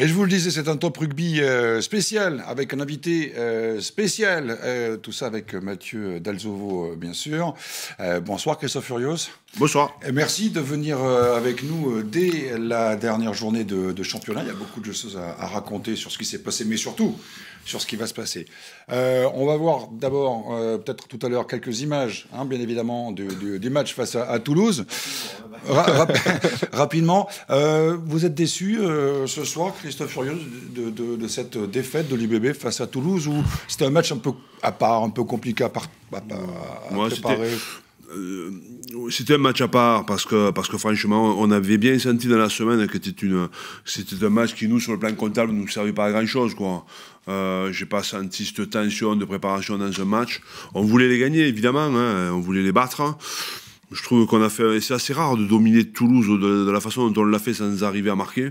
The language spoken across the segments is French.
Et je vous le disais, c'est un top rugby euh, spécial, avec un invité euh, spécial. Euh, tout ça avec Mathieu Dalzovo, bien sûr. bonsoir, Christophe Furios. Bonsoir. merci de venir avec nous dès la dernière journée de, championnat. Il y a beaucoup de choses à, raconter sur ce qui s'est passé, mais surtout sur ce qui va se passer. on va voir d'abord, peut-être tout à l'heure, quelques images, hein, bien évidemment, du match des matchs face à Toulouse. rapidement, euh, vous êtes déçu euh, ce soir, Christophe Furieux, de, cette défaite de l'IBB face à Toulouse, Ou c'était un match un peu à part, un peu compliqué à, part, préparer euh, c'était un match à part parce que, parce que franchement, on avait bien senti dans la semaine que c'était un match qui, nous, sur le plan comptable, ne nous servait pas à grand-chose. Je n'ai pas senti cette tension de préparation dans un match. On voulait les gagner, évidemment, hein, on voulait les battre. Hein. Je trouve qu'on a fait, c'est assez rare de dominer Toulouse de, la façon dont on l'a fait sans arriver à marquer.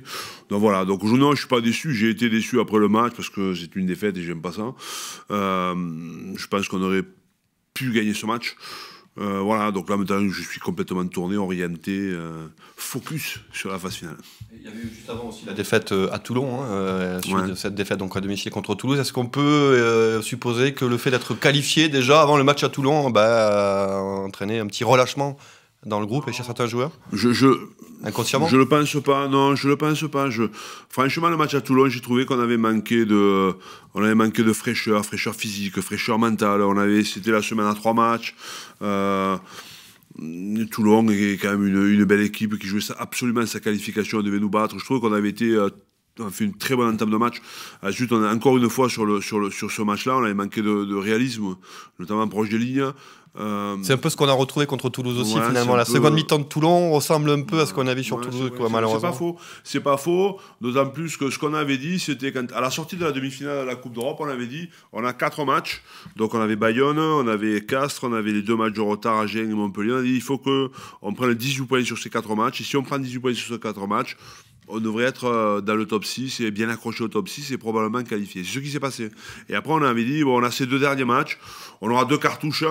Donc voilà. Donc je, non, je suis pas déçu. J'ai été déçu après le match parce que c'est une défaite et j'aime pas ça. Euh, je pense qu'on aurait pu gagner ce match. Euh, voilà, donc là maintenant je suis complètement tourné, orienté, euh, focus sur la phase finale. Il y avait eu juste avant aussi la défaite euh, à Toulon, hein, cette défaite donc à domicile contre Toulouse. Est-ce qu'on peut supposer que le fait d'être qualifié déjà avant le match à Toulon bah, entraîné un petit relâchement dans le groupe et chez certains joueurs je, je, Inconsciemment Je le pense pas, non, je le pense pas. Je, franchement, le match à Toulon, j'ai trouvé qu'on avait manqué de, on avait manqué de fraîcheur, fraîcheur physique, fraîcheur mentale. On avait, c'était la semaine à trois matchs. Euh, Toulon est quand même une, belle équipe qui jouait absolument sa qualification, On devait nous battre. Je trouve qu'on avait été euh, on a fait une très bonne entame de match. Ensuite, euh, on a encore une fois sur, le, sur, le, sur ce match-là, on avait manqué de, réalisme, notamment proche des lignes. Euh, c'est un peu ce qu'on a retrouvé contre Toulouse aussi, finalement. La seconde mi-temps de Toulon ressemble un peu à ce qu'on avait sur Toulouse, quoi, malheureusement. C'est pas faux. C'est pas faux. D'autant plus que ce qu'on avait dit, c'était qu'à la sortie de la demi-finale de la Coupe d'Europe, on avait dit on a quatre matchs. Donc, on avait Bayonne, on avait Castres, on avait les deux matchs de retard à Gênes et Montpellier. On a dit il faut qu'on prenne 18 points sur ces quatre matchs. Et si on prend 18 points sur ces quatre matchs, on devrait être euh, dans le top 6 et bien accroché au top 6 et probablement qualifié. C'est ce qui s'est passé. Et après, on avait dit, bon, on a ces deux derniers matchs, on aura deux cartouches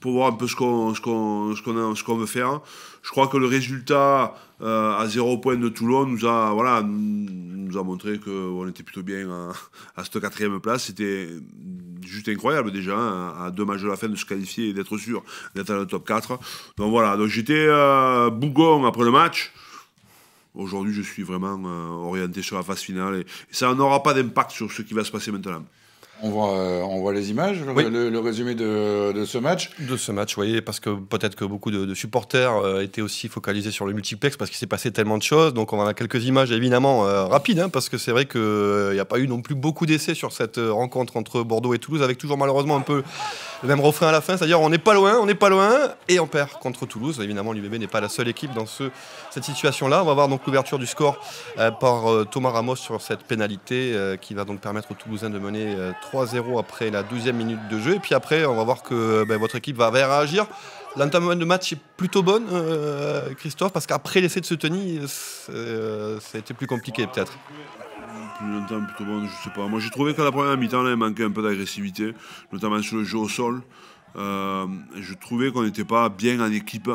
pour voir un peu ce qu'on veut faire. Je crois que le résultat euh, à 0 points de Toulon nous a, voilà, nous a montré qu'on était plutôt bien à, cette quatrième place. C'était juste incroyable déjà, hein, à deux matchs de la fin de se qualifier et d'être sûr d'être dans le top 4. Donc voilà, donc j'étais euh, bougon après le match. Aujourd'hui, je suis vraiment euh, orienté sur la phase finale et, ça n'aura pas d'impact sur ce qui va se passer maintenant. Euh, on voit, les images, le, résumé de, ce match. De ce match, oui, parce que peut-être que beaucoup de, supporters euh, étaient aussi focalisés sur le multiplex parce qu'il s'est passé tellement de choses. Donc on en a quelques images évidemment euh, rapides, hein, parce que c'est vrai qu'il n'y a pas eu non plus beaucoup d'essais sur cette rencontre entre Bordeaux et Toulouse, avec toujours malheureusement un peu le même refrain à la fin, c'est-à-dire on n'est pas loin, on n'est pas loin, et on perd contre Toulouse. Évidemment, l'UBB n'est pas la seule équipe dans ce, cette situation-là. On va voir donc l'ouverture du score par Thomas Ramos sur cette pénalité qui va donc permettre aux Toulousains de mener 3-0 après la 12 12e minute de jeu. Et puis après, on va voir que euh, ben, votre équipe va réagir. L'entame de match est plutôt bonne, euh, Christophe, parce qu'après l'essai de se tenir, euh, ça a été plus compliqué peut-être. L'entame plutôt bonne, je sais pas. Moi j'ai trouvé qu'à la première mi-temps, il manquait un peu d'agressivité, notamment sur le jeu au sol. je trouvais qu'on n'était pas bien en équipe.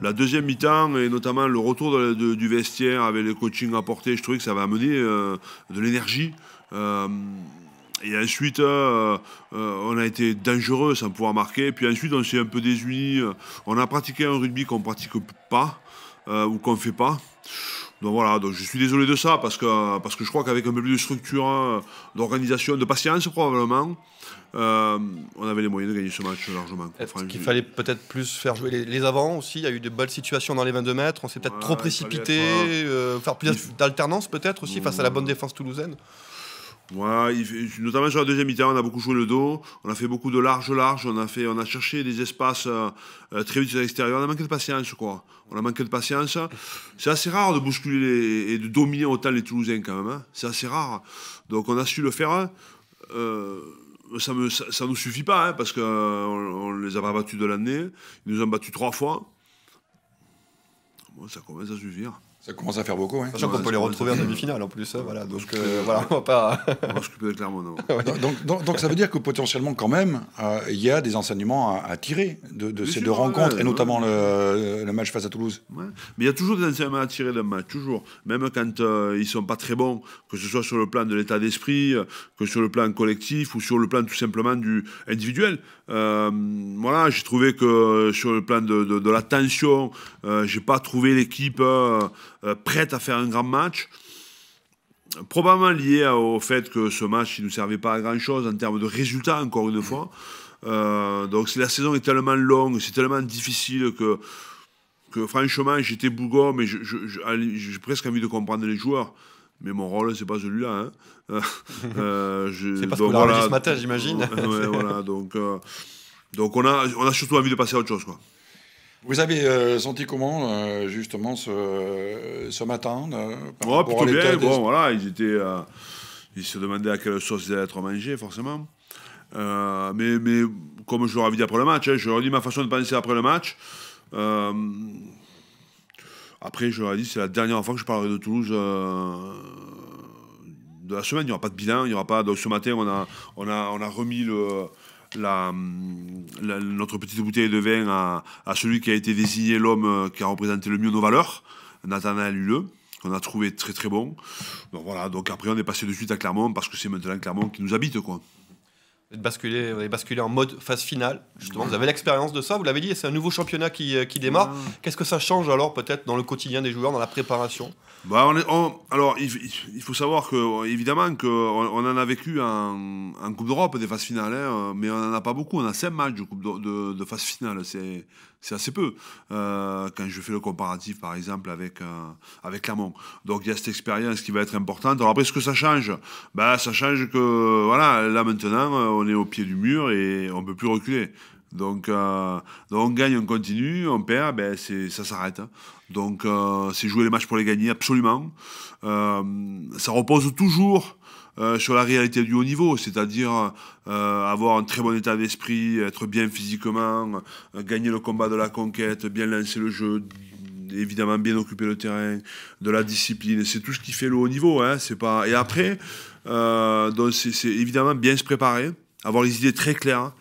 La deuxième mi-temps, et notamment le retour du vestiaire avec les coaching apporté, je trouvais que ça va amener de l'énergie. Et ensuite, euh, euh, on a été dangereux sans pouvoir marquer. Puis ensuite, on s'est un peu désunis. Euh, on a pratiqué un rugby qu'on ne pratique pas ou qu'on ne fait pas. Donc voilà, donc je suis désolé de ça parce que, parce que je crois qu'avec un peu plus de structure, hein, d'organisation, de patience probablement, on avait les moyens de gagner ce match largement. Enfin, qu'il fallait peut-être plus faire jouer les, les, avants aussi. Il y a eu des belles situations dans les 22 mètres. On s'est peut-être trop précipité. faire plus d'alternance peut-être aussi face à la bonne défense toulousaine notamment sur la deuxième mi-temps, on a beaucoup joué le dos, on a fait beaucoup de large large, on a fait, on a cherché des espaces euh, euh, très vite à l'extérieur, on a manqué de patience quoi. On a manqué de patience. C'est assez rare de bousculer et de dominer autant les Toulousains quand même. Hein. C'est assez rare. Donc on a su le faire. Euh, ça ne nous suffit pas hein, parce qu'on on les a pas battus de l'année. Ils nous ont battus trois fois. ça commence à suffire. Ça commence à faire beaucoup, hein. Sachant qu'on peut les retrouver en demi-finale en plus, hein, voilà. Donc euh, voilà, on va pas. on va couper clairement, donc, donc, ça veut dire que potentiellement, quand même, euh, il y a des enseignements à, tirer de, ces deux rencontres, et notamment le, match face à Toulouse. Mais il y a toujours des enseignements à tirer d'un match, toujours. Même quand ils euh, ils sont pas très bons, que ce soit sur le plan de l'état d'esprit, que sur le plan collectif ou sur le plan tout simplement du individuel. voilà, j'ai trouvé que sur le plan de, de, de la tension, j'ai pas trouvé l'équipe. Euh, prête à faire un grand match. Probablement lié au fait que ce match il nous servait pas à grand-chose en termes de résultats, encore une fois. Euh, donc la saison est tellement longue, c'est tellement difficile que, que franchement, j'étais bougon, mais j'ai presque envie de comprendre les joueurs. Mais mon rôle, c'est pas celui-là. Hein. Euh, c'est parce qu'on voilà, ce matin, j'imagine. donc, donc on, a, on a surtout envie de passer à autre chose. Quoi. Vous avez euh, senti comment, euh, justement, ce, ce matin euh, plutôt bien. Bon, voilà, ils, étaient, euh, ils se demandaient à quelle sauce ils allaient être mangés, forcément. mais, mais comme je leur avais dit après le match, hein, je leur ai dit ma façon de penser après le match. après, je leur ai dit, c'est la dernière fois que je parlerai de Toulouse de la semaine. Il n'y aura pas de bilan, il n'y aura pas. Donc ce matin, on a, on a, on a remis le la, notre petite bouteille de vin à, celui qui a été désigné l'homme euh, qui a représenté le mieux nos valeurs, Nathanaël Huleux qu'on a trouvé très très bon. Donc voilà, donc après on est passé de suite à Clermont parce que c'est maintenant Clermont qui nous habite quoi de basculer, vous avez basculé en mode phase finale. Justement, vous avez l'expérience de ça, vous l'avez dit, c'est un nouveau championnat qui, euh, qui démarre. Qu'est-ce que ça change alors peut-être dans le quotidien des joueurs, dans la préparation bah Alors, il, faut savoir que, évidemment, que on en a vécu en, en Coupe d'Europe des phases finales, hein, mais on n'en a pas beaucoup. On a 5 matchs de, de, de phase finale. C'est c'est assez peu euh, quand je fais le comparatif, par exemple, avec, Lamont. Euh, avec Donc il y a cette expérience qui va être importante. Alors après, ce que ça change bah Ça change que, voilà, là maintenant, euh, on est au pied du mur et on peut plus reculer. Donc, on gagne, on continue, on perd, ben ça s'arrête. Hein. Donc c'est jouer les matchs pour les gagner, absolument. ça repose toujours euh, sur la réalité du haut niveau, c'est-à-dire euh, avoir un très bon état d'esprit, être bien physiquement, euh, gagner le combat de la conquête, bien lancer le jeu, évidemment bien occuper le terrain, de la discipline. C'est tout ce qui fait le haut niveau. Hein, c'est pas... Et après, donc c'est, évidemment bien se préparer, avoir les idées très claires. Hein.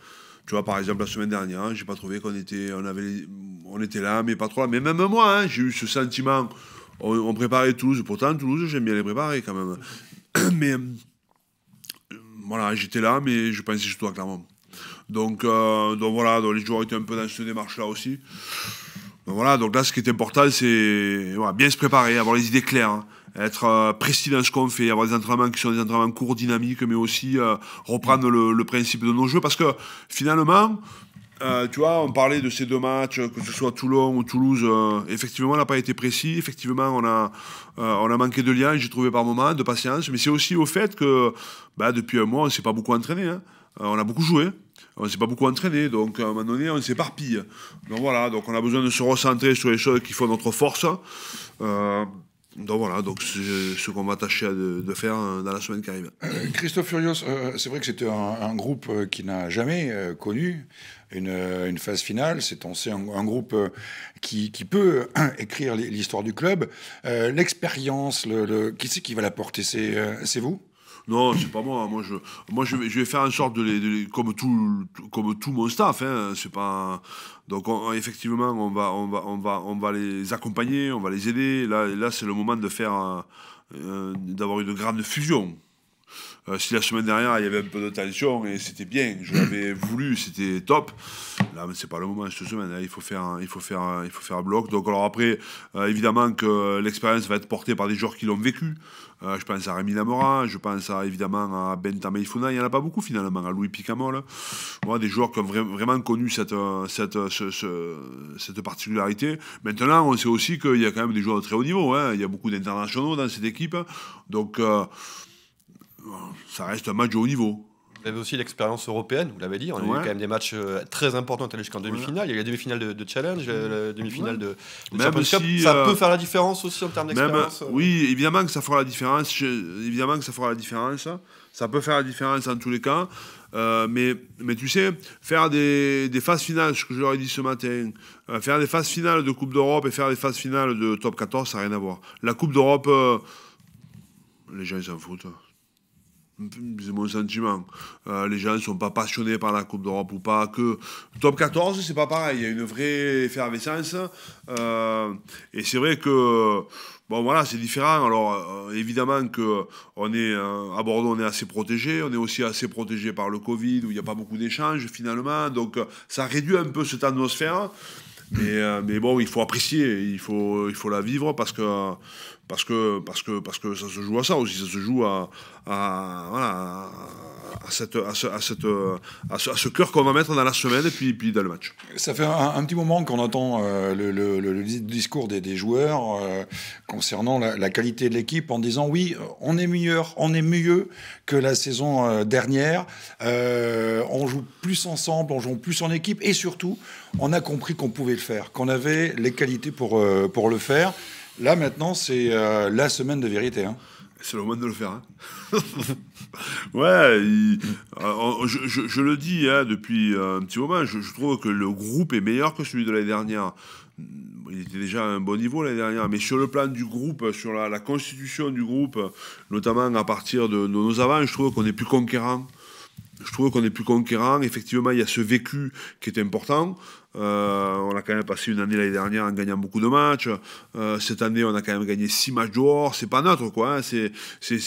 Tu vois, par exemple, la semaine dernière, j'ai pas trouvé qu'on était, on avait, on était là, mais pas trop là. Mais même moi, hein, j'ai eu ce sentiment on, préparait Toulouse. Pourtant, Toulouse, j'aime bien les préparer quand même. Mais euh, voilà, j'étais là, mais je pensais surtout à Clermont. Donc, euh, donc voilà, donc les joueurs étaient un peu dans cette démarche-là aussi. Donc voilà, donc là, ce qui est important, c'est voilà, bien se préparer, avoir les idées claires, hein. être euh, précis dans ce qu'on fait, avoir des entraînements qui sont des entraînements courts, dynamiques, mais aussi reprendre le, principe de nos jeux. Parce que finalement, euh, tu vois, on parlait de ces deux matchs, que ce soit Toulon ou Toulouse. Euh, effectivement, on n'a pas été précis. Effectivement, on a, euh, on a manqué de lien, j'ai trouvé par moments, de patience. Mais c'est aussi au fait que bah, depuis un mois, on ne s'est pas beaucoup entraîné. Hein. on a beaucoup joué. On ne s'est pas beaucoup entraîné. Donc, à un moment donné, on s'éparpille. Donc voilà, donc on a besoin de se recentrer sur les choses qui font notre force. Donc voilà, donc c'est ce qu'on va tâcher de, faire dans la semaine qui arrive. Christophe Furios, c'est vrai que c'était un, groupe qui n'a jamais connu euh, une, phase finale. C'est un, un, groupe euh, qui, peut euh, écrire l'histoire du club. L'expérience, le, qui c'est qui va la porter C'est vous non, c'est pas moi. Moi, je, moi, je, vais, faire en sorte de comme tout, comme tout mon staff. Hein. c'est pas. Donc, effectivement, on va, on va, on va, on va les accompagner, on va les aider. Là, là, c'est le moment de faire, d'avoir une grande fusion. Euh, si la semaine dernière, il y avait un peu de tension et c'était bien, je l'avais voulu, c'était top. Là, ce c'est pas le moment cette semaine. Là, hein. il faut faire, il faut faire, il faut faire un bloc. Donc alors après, euh, évidemment que l'expérience va être portée par des joueurs qui l'ont vécu. Euh, je pense à Rémi Lamora, je pense à, évidemment à Ben il n'y en a pas beaucoup finalement, à Louis Picamol. Hein. des joueurs qui ont vraiment connu cette, cette, particularité. Maintenant, on sait aussi qu'il y a quand même des joueurs de très haut niveau. Hein. Il y a beaucoup d'internationaux dans cette équipe. Donc, ça reste un match de haut niveau. Vous avez aussi l'expérience européenne, vous l'avez dit. On a eu quand même des matchs euh, très importants jusqu'en demi-finale. Il y a eu la demi-finale de, Challenge, euh, la demi-finale de, même si, Ça euh, peut faire la différence aussi en termes d'expérience. Oui, évidemment que ça fera la différence. évidemment que ça fera la différence. Ça peut faire la différence en tous les cas. mais, mais tu sais, faire des, des, phases finales, ce que je leur ai dit ce matin, faire des phases finales de Coupe d'Europe et faire des phases finales de Top 14, ça n'a rien à voir. La Coupe d'Europe, les gens ils s'en foutent c'est mon sentiment. Euh, les gens ne sont pas passionnés par la Coupe d'Europe ou pas. Que top 14, c'est pas pareil. Il y a une vraie effervescence. Euh, et c'est vrai que bon voilà, c'est différent. Alors euh, évidemment que on est à Bordeaux, on est assez protégé. On est aussi assez protégé par le Covid où il n'y a pas beaucoup d'échanges finalement. Donc ça réduit un peu cette atmosphère. Mais, mais bon, il faut apprécier, il faut, il faut la vivre parce que parce que, parce, que, parce que ça se joue à ça aussi, ça se joue à, ce, cœur qu'on va mettre dans la semaine et puis, puis dans le match. Ça fait un, petit moment qu'on entend euh, le, discours des, joueurs euh, concernant la, qualité de l'équipe en disant oui, on est meilleur, on est mieux que la saison euh, dernière, on joue plus ensemble, on joue plus en équipe et surtout, on a compris qu'on pouvait le faire, qu'on avait les qualités pour, pour le faire. Là, maintenant, c'est euh, la semaine de vérité. Hein. C'est le moment de le faire. Hein. ouais, euh, je, le dis hein, depuis euh, un petit moment, je, trouve que le groupe est meilleur que celui de l'année dernière. Il était déjà à un bon niveau l'année dernière, mais sur le plan du groupe, sur la, constitution du groupe, notamment à partir de, nos avances, je trouve qu'on est plus conquérant je trouve qu'on est plus conquérant. Effectivement, il y a ce vécu qui est important. Euh, on a quand même passé une année l'année dernière en gagnant beaucoup de matchs. Euh, cette année, on a quand même gagné six matchs dehors. C'est pas notre, quoi. Hein. C'est C'est,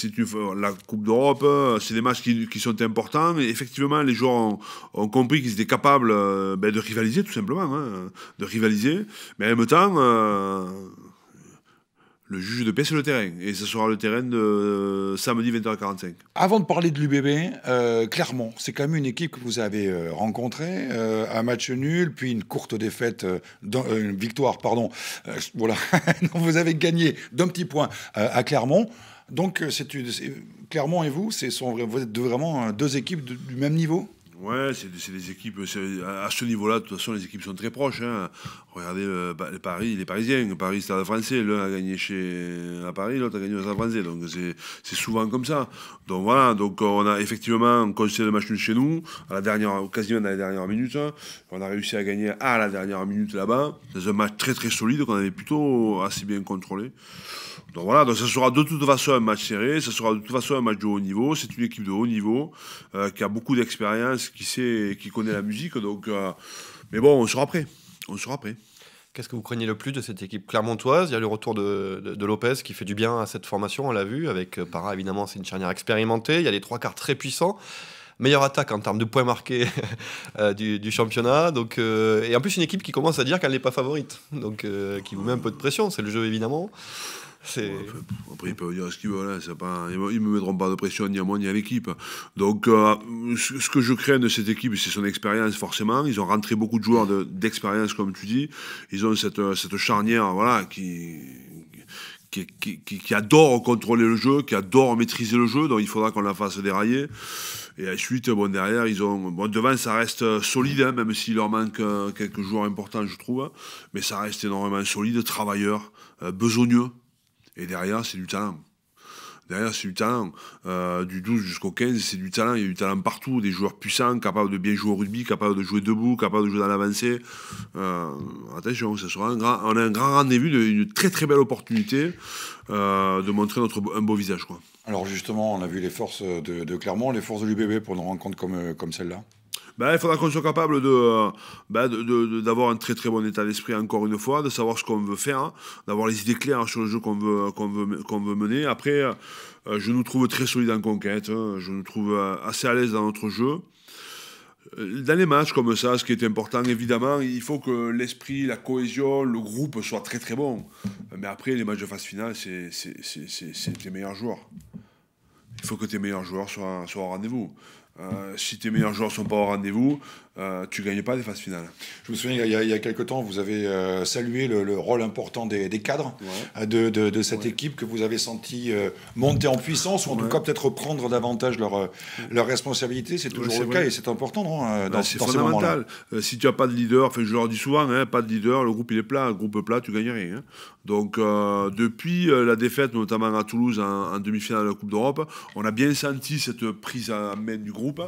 la Coupe d'Europe. C'est des matchs qui, qui, sont importants. Et effectivement, les joueurs ont, ont compris qu'ils étaient capables euh, ben, de rivaliser, tout simplement. Hein. de rivaliser. Mais en même temps. Euh le juge de paix, sur le terrain. Et ce sera le terrain de euh, samedi 20h45. Avant de parler de l'UBB, euh, Clermont, c'est quand même une équipe que vous avez euh, rencontrée. un match nul, puis une courte défaite, une victoire, pardon. voilà, vous avez gagné d'un petit point à Clermont. Donc, c'est Clermont et vous, sont, vous êtes vraiment deux équipes du même niveau Ouais, c'est des équipes. À ce niveau-là, de toute façon, les équipes sont très proches. Hein. Regardez euh, bah, les Paris, les Parisiens. Paris, c'est la français. L'un a gagné chez, à Paris, l'autre a gagné au la français. Donc, c'est souvent comme ça. Donc, voilà. Donc, on a effectivement conseillé le match chez nous, à la dernière, quasiment dans la dernière minute. Hein. On a réussi à gagner à la dernière minute là-bas. C'est un match très, très solide qu'on avait plutôt assez bien contrôlé. Donc, voilà. Donc, ça sera de toute façon un match serré. Ça sera de toute façon un match de haut niveau. C'est une équipe de haut niveau euh, qui a beaucoup d'expérience qui sait, qui connaît la musique. Donc, euh, mais bon, on sera prêt. On sera prêt. Qu'est-ce que vous craignez le plus de cette équipe clermontoise Il y a le retour de, de, Lopez qui fait du bien à cette formation, on l'a vu, avec euh, Para, évidemment, c'est une charnière expérimentée. Il y a les trois quarts très puissants. Meilleure attaque en termes de points marqués euh, du, championnat. Donc, et en plus, une équipe qui commence à dire qu'elle n'est pas favorite. Donc, qui vous met un peu de pression, c'est le jeu évidemment après, ils peuvent dire ce qu'ils veulent. Hein, pas, ils ne me mettront pas de pression ni à moi ni à l'équipe. Donc, euh, ce que je crains de cette équipe, c'est son expérience, forcément. Ils ont rentré beaucoup de joueurs d'expérience, comme tu dis. Ils ont cette, cette charnière voilà, qui, qui, adore contrôler le jeu, qui adore maîtriser le jeu, donc il faudra qu'on la fasse dérailler. Et ensuite, bon, derrière, ils ont. Bon, devant, ça reste solide, hein, même s'il leur manque euh, quelques joueurs importants, je trouve. mais ça reste énormément solide, travailleur, euh, besogneux. Et derrière, c'est du talent. Derrière, c'est du talent. Euh, du 12 jusqu'au 15, c'est du talent. Il y a du talent partout. Des joueurs puissants, capables de bien jouer au rugby, capables de jouer debout, capables de jouer dans l'avancée. Euh, attention, sera un grand, on a un grand rendez-vous, une très très belle opportunité euh, de montrer notre, un beau visage. Alors justement, on a vu les forces de, Clermont, les forces de l'UBB pour une rencontre comme, comme celle-là ben, il faudra qu'on soit capable euh, ben, de, d'avoir un très très bon état d'esprit, encore une fois, de savoir ce qu'on veut faire, hein, d'avoir les idées claires sur le jeu qu'on veut, qu'on veut, mener. Après, euh, euh, je nous trouve très solides en conquête, hein, je nous trouve assez à l'aise dans notre jeu. Dans les matchs comme ça, ce qui est important, évidemment, il faut que l'esprit, la cohésion, le groupe soient très très bons. Mais après, les matchs de phase finale, c'est, c'est, c'est, tes meilleurs joueurs. Il faut que tes meilleurs joueurs soient, soient au rendez-vous. Euh, si tes meilleurs joueurs sont pas au rendez-vous, euh, tu gagnes pas des phases finales. Je me souviens, il y a, il quelques temps, vous avez euh, salué le, rôle important des, cadres de, cette équipe que vous avez senti euh, monter en puissance, ou en tout cas peut-être prendre davantage leurs leur responsabilités. C'est toujours le cas et c'est important, non bah, dans, C'est fondamental. si tu n'as pas de leader, je leur dis souvent, hein, pas de leader, le groupe il est plat, le groupe plat, tu gagnes rien. Hein. Donc euh, depuis euh, la défaite notamment à Toulouse en, demi-finale de la Coupe d'Europe, on a bien senti cette prise en main du groupe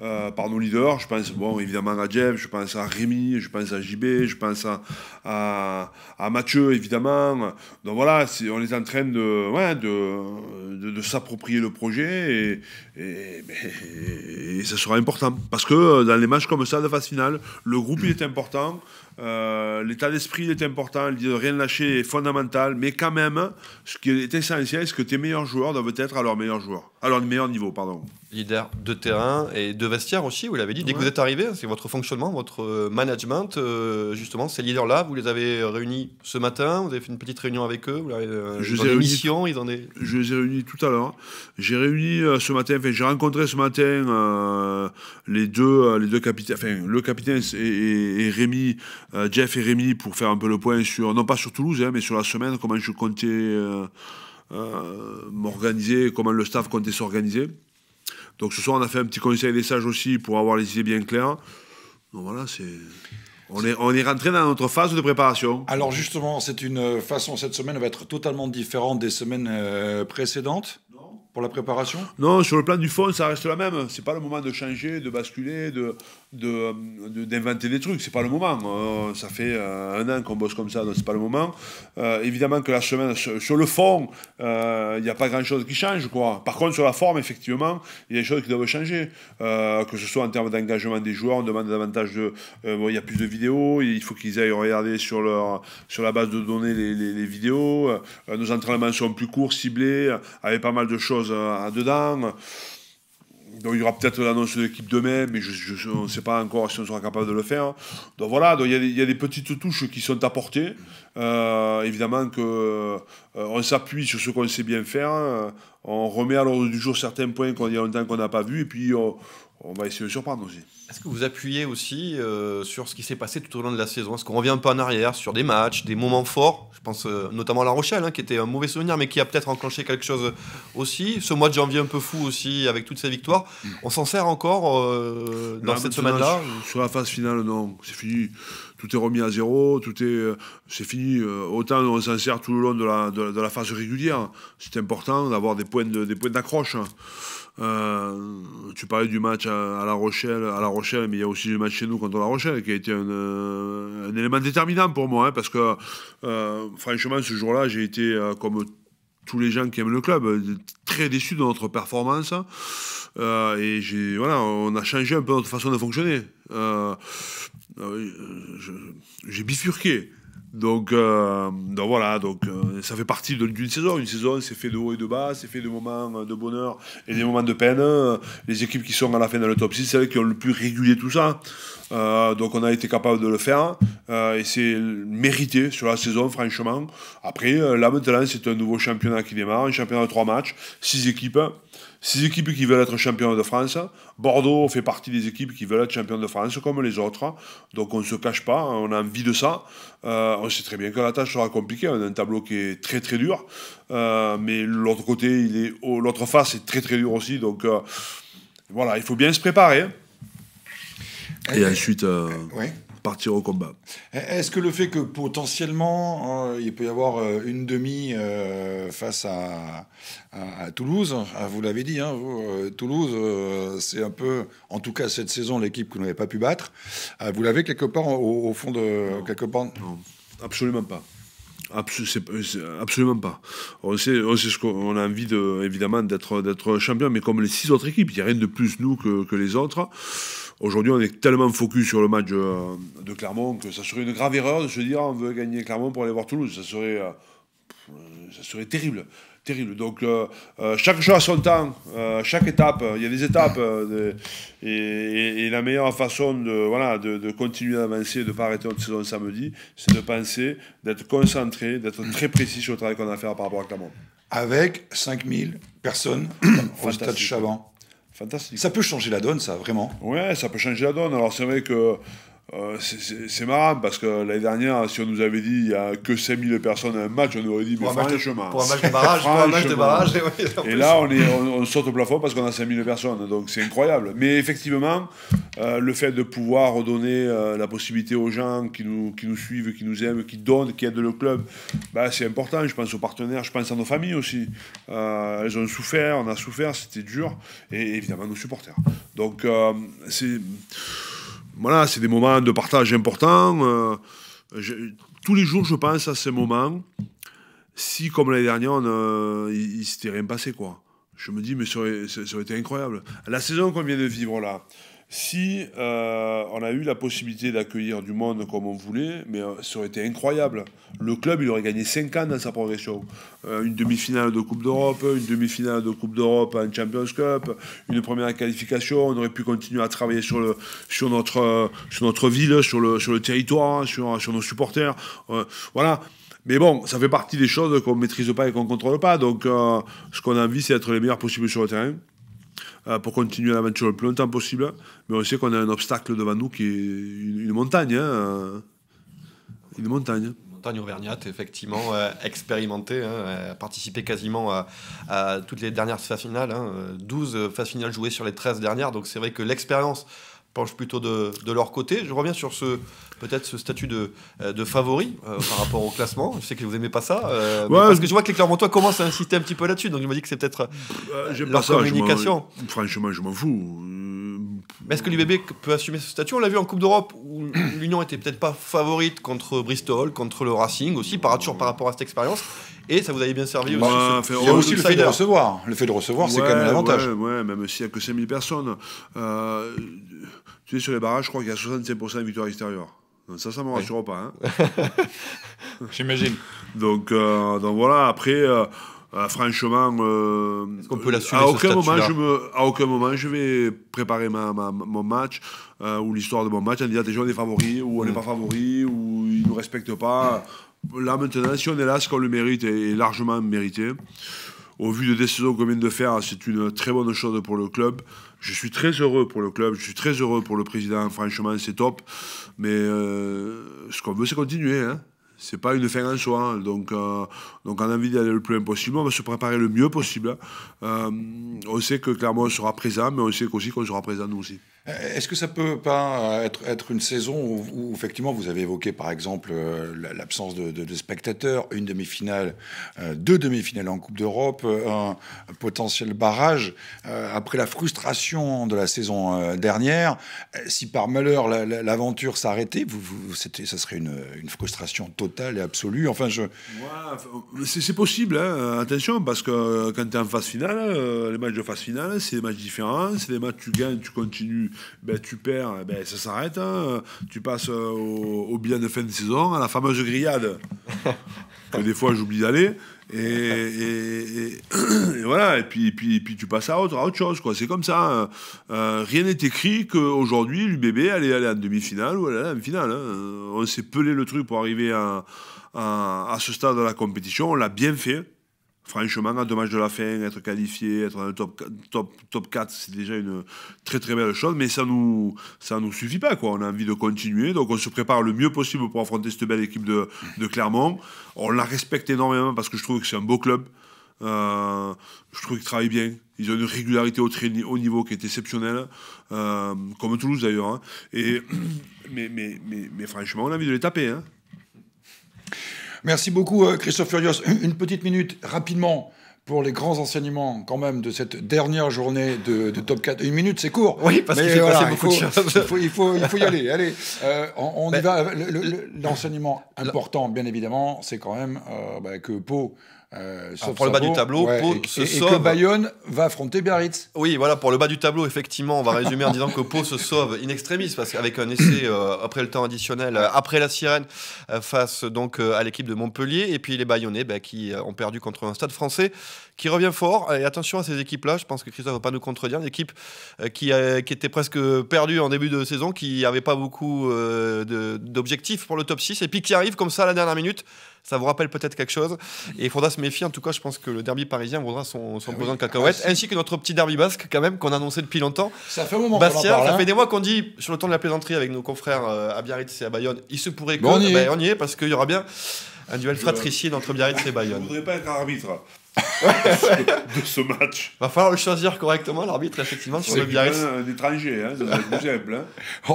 euh, par nos leaders. Je pense bon évidemment à Jeff, je pense à Rémi, je pense à JB, je pense à, à, Mathieu évidemment. Donc voilà, on est en train de, ouais, de, de, s'approprier le projet et, ça sera important. Parce que dans les matchs comme ça de phase finale, le groupe il est important. Euh, l'état d'esprit est important, l'idée de rien lâcher est fondamental, mais quand même, ce qui est essentiel, c'est que tes meilleurs joueurs doivent être à leur meilleur à leur meilleur niveau, pardon leader de terrain et de vestiaire aussi, vous l'avez dit, dès que vous êtes arrivé, c'est votre fonctionnement, votre euh, management, euh, justement, ces leaders-là, vous les avez réunis ce matin, vous avez fait une petite réunion avec eux, vous avez, euh, ils, en ont Je les ai réunis tout à l'heure. J'ai réuni ce matin, enfin, j'ai rencontré ce matin les deux, les deux capitaines, enfin, le capitaine et, Rémi, Jeff et Rémi, pour faire un peu le point sur, non pas sur Toulouse, hein, mais sur la semaine, comment je comptais m'organiser, comment le staff comptait s'organiser. Donc ce soir, on a fait un petit conseil des sages aussi pour avoir les idées bien claires. Donc voilà, c'est. On est, on est rentré dans notre phase de préparation. Alors justement, c'est une façon, cette semaine va être totalement différente des semaines euh, précédentes pour la préparation Non, sur le plan du fond, ça reste la même. C'est pas le moment de changer, de basculer, de, euh, d'inventer de, des trucs, c'est pas le moment. Euh, ça fait euh, un an qu'on bosse comme ça, donc c'est pas le moment. évidemment que la semaine, sur le fond, il n'y a pas grand chose qui change, quoi. Par contre, sur la forme, effectivement, il y a des choses qui doivent changer. que ce soit en termes d'engagement des joueurs, on demande davantage de. il y a plus de vidéos, il faut qu'ils aillent regarder sur, leur, sur la base de données les, les, les vidéos. nos entraînements sont plus courts, ciblés, avec pas mal de choses dedans il y aura peut-être l'annonce de l'équipe demain, mais on ne sait pas encore si on sera capable de le faire. Donc voilà, il y, a des petites touches qui sont apportées. Euh, évidemment qu'on euh, s'appuie sur ce qu'on sait bien faire. On remet à l'ordre du jour certains points qu'on y a longtemps qu'on n'a pas vus, et puis on va essayer de surprendre aussi. Est-ce que vous appuyez aussi euh, sur ce qui s'est passé tout au long de la saison Est-ce qu'on revient un peu en arrière sur des matchs, des moments forts Je pense euh, notamment à La Rochelle, hein, qui était un mauvais souvenir, mais qui a peut-être enclenché quelque chose euh, aussi. Ce mois de janvier un peu fou aussi, avec toutes ces victoires. On s'en sert encore dans cette semaine-là Sur la phase finale, non. C'est fini. Tout est remis à zéro. Tout est, c'est fini. Autant on s'en sert tout le long de la, la phase régulière. C'est important d'avoir des points, des points d'accroche. Euh, tu parlais du match à, La Rochelle, à La Rochelle, mais il y a aussi le match chez nous contre La Rochelle qui a été un, euh, élément déterminant pour moi, hein, parce que euh, franchement, ce jour-là, j'ai été comme tous les gens qui aiment le club, très déçu de notre performance. et voilà, on a changé un peu notre façon de fonctionner. j'ai bifurqué. Euh, donc, voilà, donc euh, ça fait partie d'une saison. Une saison, c'est fait de haut et de bas, c'est fait de moments euh, de bonheur et des moments de peine. Les équipes qui sont à la fin dans le top 6, c'est celles qui ont le plus régulé tout ça. donc on a été capable de le faire et c'est mérité sur la saison, franchement. Après, là maintenant, c'est un nouveau championnat qui démarre, un championnat de trois matchs, six équipes. Six équipes qui veulent être championnes de France. Bordeaux fait partie des équipes qui veulent être championnes de France comme les autres. Donc on ne se cache pas, hein, on a envie de ça c'est très bien que la tâche sera compliquée. On a un tableau qui est très très dur, euh, mais l'autre côté, l'autre face est très très dur aussi. Donc euh, voilà, il faut bien se préparer. Hein. Et ensuite, euh, partir au combat. E, est-ce que le fait que potentiellement il peut y avoir une demi face à, à, Toulouse, hein, vous l'avez dit, hein, Toulouse, c'est un peu, en tout cas cette saison, l'équipe que vous n'avez pas pu battre, vous l'avez quelque part au, fond de. Quelque part... Absolument pas. absolument pas. On sait, ce qu'on a envie de, évidemment d'être champion, mais comme les six autres équipes, il n'y a rien de plus nous que, les autres. Aujourd'hui, on est tellement focus sur le match de Clermont que ça serait une grave erreur de se dire on veut gagner Clermont pour aller voir Toulouse. Ça serait, euh, ça serait terrible terrible. Donc, euh, euh, chaque jour a son temps, euh, chaque étape, il y a des étapes. et, la meilleure façon de, voilà, de, continuer à avancer, de ne pas arrêter notre saison samedi, c'est de penser, d'être concentré, d'être très précis sur le travail qu'on a à faire par rapport à Clermont. Avec 5000 personnes au stade Chavant. — Fantastique. Ça peut changer la donne, ça, vraiment. Ouais, ça peut changer la donne. Alors, c'est vrai que. Euh, c'est marrant parce que l'année dernière, si on nous avait dit il n'y a que 5000 personnes à un match, on aurait dit pour un match de, chemin. Pour un match de barrage, pour un match de barrage. Et, là, on, est, on, saute au plafond parce qu'on a 5000 personnes, donc c'est incroyable. Mais effectivement, euh, le fait de pouvoir redonner euh, la possibilité aux gens qui nous, qui nous suivent, qui nous aiment, qui donnent, qui aident le club, bah, c'est important. Je pense aux partenaires, je pense à nos familles aussi. elles ont souffert, on a souffert, c'était dur, et évidemment nos supporters. Donc c'est voilà, c'est des moments de partage importants. Euh, tous les jours, je pense à ces moments. Si, comme l'année dernière, euh, il ne s'était rien passé, quoi. Je me dis, mais ça ça aurait, été incroyable. La saison qu'on vient de vivre, là, si euh, on a eu la possibilité d'accueillir du monde comme on voulait, mais euh, ça aurait été incroyable. Le club, il aurait gagné 5 ans dans sa progression. Euh, une demi-finale de Coupe d'Europe, une demi-finale de Coupe d'Europe un Champions Cup, une première qualification. On aurait pu continuer à travailler sur, sur, notre, sur notre ville, sur le, territoire, sur, sur nos supporters. voilà. Mais bon, ça fait partie des choses qu'on ne maîtrise pas et qu'on ne contrôle pas. Donc, ce qu'on a envie, c'est d'être les meilleurs possibles sur le terrain. Euh, pour continuer l'aventure le plus longtemps possible. Mais on sait qu'on a un obstacle devant nous qui est une, montagne. Hein, euh, une montagne montagne auvergnate, effectivement, expérimenté euh, expérimentée, hein, participé quasiment à, toutes les dernières phases finales, 12 hein, phases finales jouées sur les 13 dernières, donc c'est vrai que l'expérience penche plutôt de, leur côté. Je reviens sur ce, peut-être ce statut de, euh, favori euh, par rapport au classement. Je sais que vous n'aimez pas ça. Euh, parce que je vois que les Clermontois commence à insister un petit peu là-dessus. Donc je me dis que c'est peut-être la communication. franchement, je m'en fous. Mais est-ce que l'UBB peut assumer ce statut On l'a vu en Coupe d'Europe où l'Union était peut-être pas favorite contre Bristol, contre le Racing aussi, par, toujours par rapport à cette expérience. Et ça vous avait bien servi aussi. il y a aussi le fait de recevoir. Le fait de recevoir, c'est quand même un avantage. Ouais, même s'il n'y a que 5000 personnes. tu sais, sur les barrages, je crois qu'il y a 65% de victoires extérieures. Ça, ça ne me rassure pas. Hein. J'imagine. Donc, euh, donc voilà, après, euh, euh, franchement. peut à, aucun moment, je me, à aucun moment, je vais préparer ma, mon match ou l'histoire de mon match en disant déjà on est favori ou on n'est mm. pas favori ou ils ne nous respectent pas. Là maintenant, si on est là, ce qu'on le mérite est largement mérité. Au vu des décisions qu'on vient de faire, c'est une très bonne chose pour le club. Je suis très heureux pour le club, je suis très heureux pour le président. Franchement, c'est top. Mais euh, ce qu'on veut, c'est continuer. Hein. Ce n'est pas une fin en soi. Hein. Donc, euh, donc on a envie d'aller le plus loin possible. On va se préparer le mieux possible. Hein. Euh, on sait que Clermont sera présent, mais on sait aussi qu'on sera présent nous aussi. Euh, est-ce que ça peut pas euh, être, être une saison où, effectivement, vous avez évoqué, par exemple, euh, l'absence de, spectateurs, une demi-finale, deux demi-finales en Coupe d'Europe, un potentiel barrage, après la frustration de la saison dernière, si par malheur l'aventure s'arrêtait, vous, ça serait une, frustration totale et absolue. Enfin, je... c'est possible, hein, attention, parce que quand tu es en phase finale, les matchs de phase finale, c'est des matchs différents, c'est des matchs tu gagnes, tu continues ben, tu perds, eh ben, ça s'arrête. Hein. Tu passes euh, au, bien bilan de fin de saison, à la fameuse grillade, que des fois j'oublie d'aller. Et, et, voilà, et puis, puis, puis tu passes à autre, à autre chose. Quoi. C'est comme ça. Hein. Euh, rien n'est écrit qu'aujourd'hui, l'UBB allait aller en demi-finale ou en finale. Hein. On s'est pelé le truc pour arriver à, à ce stade de la compétition. On l'a bien fait franchement, à dommage de la fin, être qualifié, être dans le top, top, top 4, c'est déjà une très très belle chose, mais ça nous, ça nous suffit pas. Quoi. On a envie de continuer, donc on se prépare le mieux possible pour affronter cette belle équipe de, de Clermont. On la respecte énormément parce que je trouve que c'est un beau club. Euh, je trouve qu'ils travaillent bien. Ils ont une régularité au, niveau qui est exceptionnelle, euh, comme Toulouse d'ailleurs. Hein. Et, mais, mais, mais, franchement, on a envie de les taper. Hein. Merci beaucoup, euh, Christophe Furios. Une petite minute, rapidement pour les grands enseignements quand même de cette dernière journée de, Top 4. Une minute, c'est court. Oui, parce qu'il beaucoup de choses. Il faut, y aller. Allez, euh, on, y ben, va. L'enseignement important, bien évidemment, c'est quand même euh, ben, que Pau euh, ah, pour le bas du tableau, Pau et, se sauve. que Bayonne va affronter Biarritz. Oui, voilà, pour le bas du tableau, effectivement, on va résumer en disant que Pau se sauve in extremis, parce qu'avec un essai euh, après le temps additionnel, euh, après la sirène, face donc à l'équipe de Montpellier, et puis les Bayonnais ben, qui ont perdu contre un stade français qui revient fort. Et attention à ces équipes-là, je pense que Christophe ne va pas nous contredire, une équipe qui, qui était presque perdue en début de saison, qui n'avait pas beaucoup d'objectifs pour le top 6, et puis qui arrive comme ça à la dernière minute ça vous rappelle peut-être quelque chose. Et il faudra se méfier. En tout cas, je pense que le derby parisien vaudra son, son ah de cacahuètes, ah, ainsi que notre petit derby basque, quand même, qu'on a annoncé depuis longtemps. Ça fait un moment Bastia, ça hein. fait des mois qu'on dit, sur le temps de la plaisanterie avec nos confrères euh, à Biarritz et à Bayonne, il se pourrait qu'on ben, y est, parce qu'il y aura bien un duel fratricide entre Biarritz et Bayonne. Je voudrais pas être arbitre. de ce match. Va falloir le choisir correctement, l'arbitre, effectivement, sur le Biarritz. C'est étranger, hein, c'est simple. Hein.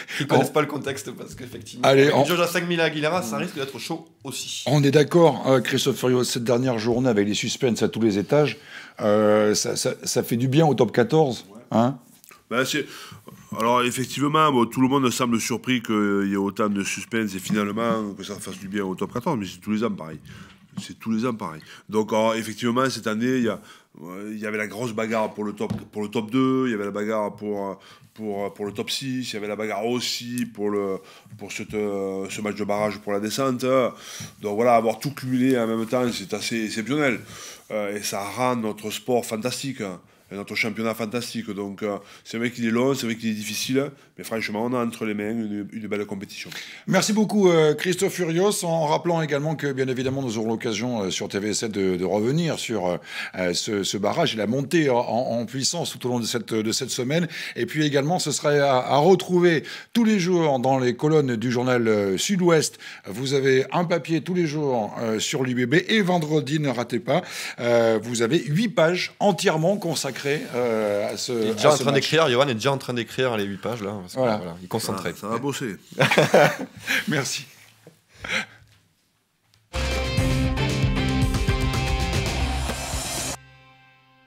ne connaissent pas le contexte, parce qu'effectivement, Allez, on... jauge à 5000 à Aguilera, ça mm. risque d'être chaud aussi. On est d'accord, euh, Christophe Furio, cette dernière journée avec les suspens à tous les étages, euh, ça, fait du bien au top 14. Hein. Ben, alors effectivement, tout le monde semble surpris qu'il y ait autant de suspense et finalement que ça fasse du bien au top 14, mais c'est tous les hommes pareil. C'est tous les ans pareil. Donc, ah, effectivement, cette année, il y, euh, y avait la grosse bagarre pour le, top, pour le top 2, il y avait la bagarre pour, euh, pour, euh, pour le top 6, il y avait la bagarre aussi pour, pour cette, ce match de barrage pour la descente. Donc voilà, avoir tout cumulé en même temps, c'est assez exceptionnel. Et ça rend notre sport fantastique notre championnat fantastique. Donc euh, c'est vrai qu'il est long, c'est vrai qu'il est difficile, mais franchement, on a entre les mains une, belle compétition. Merci beaucoup euh, Christophe Furios, en rappelant également que bien évidemment nous aurons l'occasion euh, sur TV7 de, revenir sur ce, barrage et la montée en, puissance tout au long de cette, de cette semaine. Et puis également, ce serait à, à retrouver tous les jours dans les colonnes du journal Sud-Ouest. Vous avez un papier tous les jours sur l'UBB et vendredi, ne ratez pas, vous avez huit pages entièrement consacrées consacré euh, à ce. Il est déjà en train d'écrire, Johan est déjà en train d'écrire les 8 pages là. Parce que, voilà. il est concentré. Voilà, ça va bosser. Merci.